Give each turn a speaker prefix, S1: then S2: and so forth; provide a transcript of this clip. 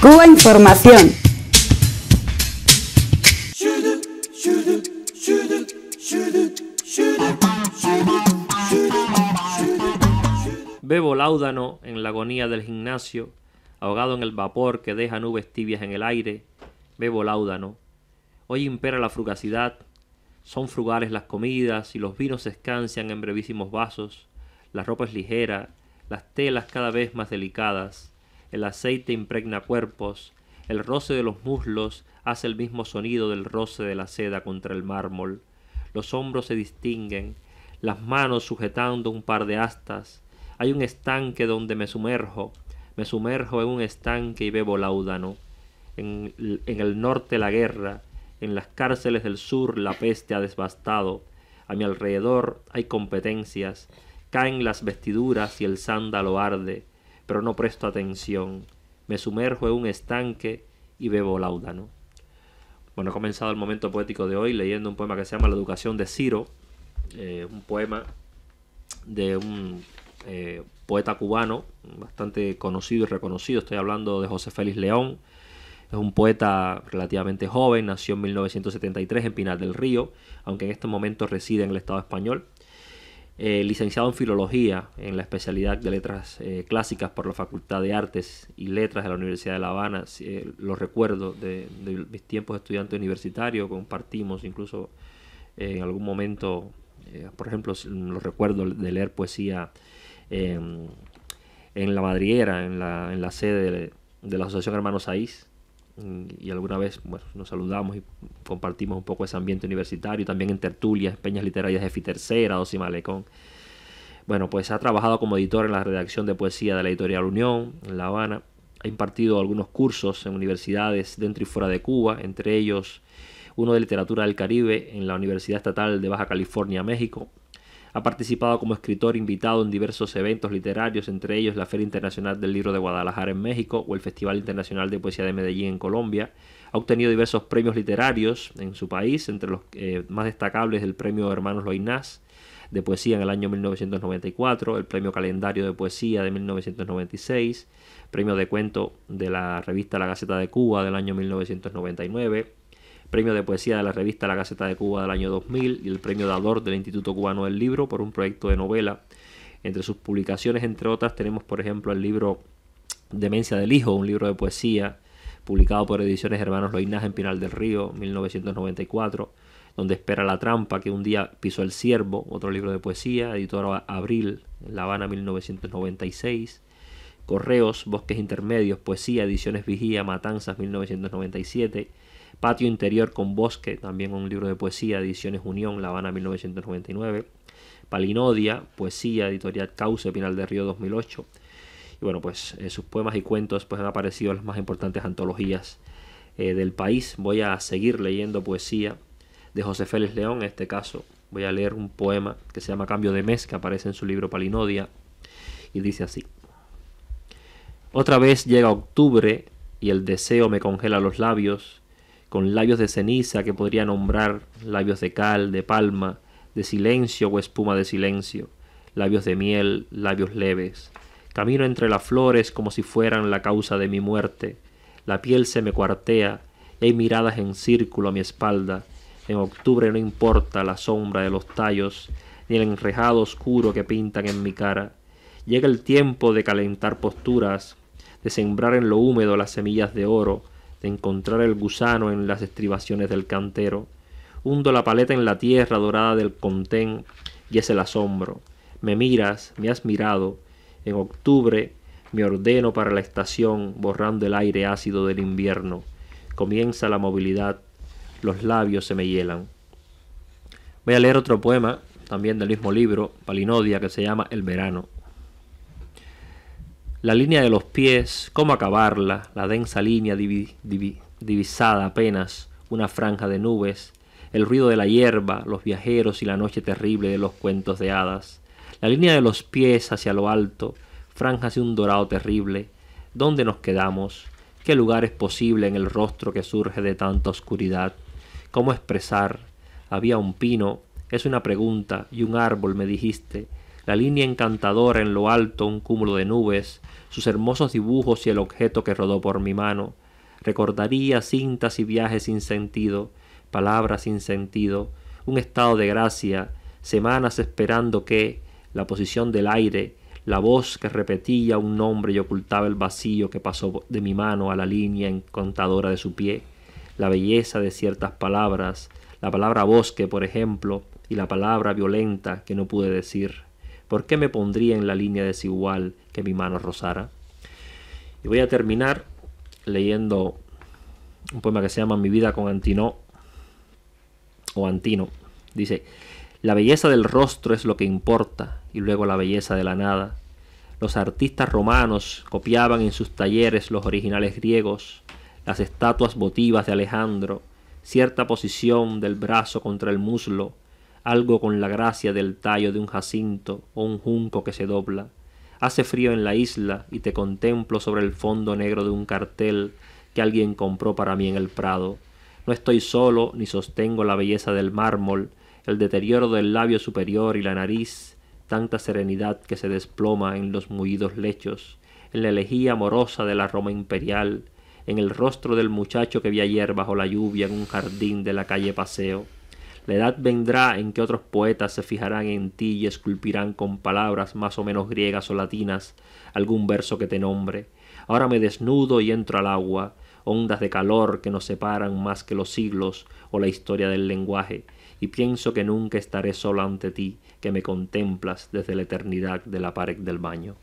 S1: Cuba Información. Bebo Láudano en la agonía del gimnasio, ahogado en el vapor que deja nubes tibias en el aire. Bebo Láudano. Hoy impera la frugacidad. Son frugales las comidas y los vinos se escancian en brevísimos vasos. La ropa es ligera, las telas cada vez más delicadas el aceite impregna cuerpos, el roce de los muslos hace el mismo sonido del roce de la seda contra el mármol, los hombros se distinguen, las manos sujetando un par de astas, hay un estanque donde me sumerjo, me sumerjo en un estanque y bebo laudano en, en el norte la guerra, en las cárceles del sur la peste ha devastado, a mi alrededor hay competencias, caen las vestiduras y el sándalo arde, pero no presto atención. Me sumerjo en un estanque y bebo lauda. Bueno, he comenzado el momento poético de hoy leyendo un poema que se llama La educación de Ciro, eh, un poema de un eh, poeta cubano bastante conocido y reconocido. Estoy hablando de José Félix León. Es un poeta relativamente joven, nació en 1973 en Pinar del Río, aunque en este momento reside en el Estado español. Eh, licenciado en Filología en la especialidad de Letras eh, Clásicas por la Facultad de Artes y Letras de la Universidad de La Habana. Eh, los recuerdos recuerdo de, mis tiempos de estudiante universitario, compartimos incluso en algún momento, por ejemplo, los recuerdo de leer poesía em, en la Madriera, en la, sede de, la Asociación Hermanos Saís Mm, y alguna vez bueno, nos saludamos y compartimos un poco ese ambiente universitario, también en tertulias, peñas literarias de Fitercera, Dos y Malecón. Bueno, pues ha trabajado como editor en la redacción de poesía de la editorial Unión, en La Habana. Ha impartido algunos cursos en universidades dentro y fuera de Cuba, entre ellos uno de literatura del Caribe en la Universidad Estatal de Baja California, México, ha participado como escritor invitado en diversos eventos literarios, entre ellos la Feria Internacional del Libro de Guadalajara en México o el Festival Internacional de Poesía de Medellín en Colombia. Ha obtenido diversos premios literarios en su país, entre los eh, más destacables el Premio Hermanos Loinás de Poesía en el año 1994, el Premio Calendario de Poesía de 1996, Premio de Cuento de la revista La Gaceta de Cuba del año 1999, premio de poesía de la revista La Gaceta de Cuba del año 2000 y el premio Dador del Instituto Cubano del Libro por un proyecto de novela. Entre sus publicaciones, entre otras, tenemos, por ejemplo, el libro Demencia del Hijo, un libro de poesía publicado por Ediciones Hermanos Loynaz en Pinal del Río, 1994, donde espera la trampa que un día pisó el ciervo, otro libro de poesía, editora Abril, La Habana, 1996. Correos, Bosques Intermedios, Poesía, Ediciones Vigía, Matanzas, 1997. Patio Interior con Bosque, también un libro de poesía, Ediciones Unión, La Habana 1999. Palinodia, Poesía, Editorial Cauce, Pinal de Río 2008. Y bueno, pues en eh, sus poemas y cuentos pues, han aparecido en las más importantes antologías eh, del país. Voy a seguir leyendo poesía de José Félix León, en este caso voy a leer un poema que se llama Cambio de Mes, que aparece en su libro Palinodia, y dice así. Otra vez llega octubre y el deseo me congela los labios con labios de ceniza que podría nombrar labios de cal, de palma, de silencio o espuma de silencio, labios de miel, labios leves. Camino entre las flores como si fueran la causa de mi muerte. La piel se me cuartea, hay miradas en círculo a mi espalda. En octubre no importa la sombra de los tallos, ni el enrejado oscuro que pintan en mi cara. Llega el tiempo de calentar posturas, de sembrar en lo húmedo las semillas de oro, de encontrar el gusano en las estribaciones del cantero. Hundo la paleta en la tierra dorada del contén y es el asombro. Me miras, me has mirado. En octubre me ordeno para la estación borrando el aire ácido del invierno. Comienza la movilidad, los labios se me hielan. Voy a leer otro poema, también del mismo libro, Palinodia, que se llama El verano la línea de los pies, cómo acabarla, la densa línea divisada apenas, una franja de nubes, el ruido de la hierba, los viajeros y la noche terrible de los cuentos de hadas, la línea de los pies hacia lo alto, franjas de un dorado terrible, dónde nos quedamos, qué lugar es posible en el rostro que surge de tanta oscuridad, cómo expresar, había un pino, es una pregunta, y un árbol me dijiste, la línea encantadora en lo alto, un cúmulo de nubes, sus hermosos dibujos y el objeto que rodó por mi mano. Recordaría cintas y viajes sin sentido, palabras sin sentido, un estado de gracia, semanas esperando que, la posición del aire, la voz que repetía un nombre y ocultaba el vacío que pasó de mi mano a la línea encantadora de su pie, la belleza de ciertas palabras, la palabra bosque, por ejemplo, y la palabra violenta que no pude decir. ¿por qué me pondría en la línea desigual que mi mano rozara? Y voy a terminar leyendo un poema que se llama Mi vida con Antino o Antino. Dice, la belleza del rostro es lo que importa y luego la belleza de la nada. Los artistas romanos copiaban en sus talleres los originales griegos, las estatuas votivas de Alejandro, cierta posición del brazo contra el muslo, algo con la gracia del tallo de un jacinto o un junco que se dobla. Hace frío en la isla y te contemplo sobre el fondo negro de un cartel que alguien compró para mí en el prado. No estoy solo ni sostengo la belleza del mármol, el deterioro del labio superior y la nariz, tanta serenidad que se desploma en los mullidos lechos, en la elegía amorosa de la Roma imperial, en el rostro del muchacho que vi ayer bajo la lluvia en un jardín de la calle Paseo. La edad vendrá en que otros poetas se fijarán en ti y esculpirán con palabras más o menos griegas o latinas algún verso que te nombre. Ahora me desnudo y entro al agua, ondas de calor que nos separan más que los siglos o la historia del lenguaje, y pienso que nunca estaré sola ante ti, que me contemplas desde la eternidad de la pared del baño.